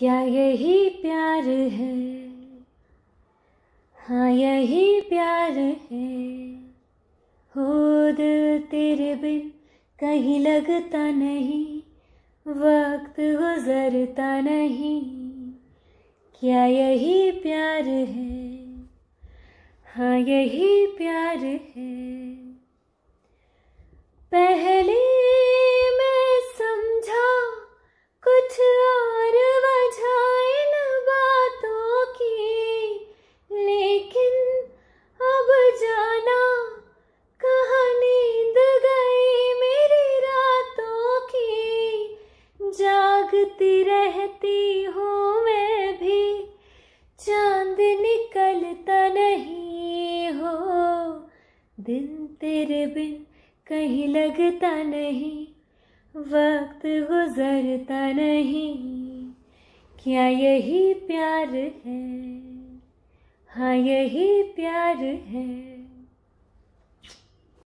क्या यही प्यार है हाँ यही प्यार है हो दिल तेरे बिन कहीं लगता नहीं वक्त गुजरता नहीं क्या यही प्यार है हाँ यही प्यार है मिलता नहीं हो दिन तेरे बिन कहीं लगता नहीं वक्त गुजरता नहीं क्या यही प्यार है हाँ यही प्यार है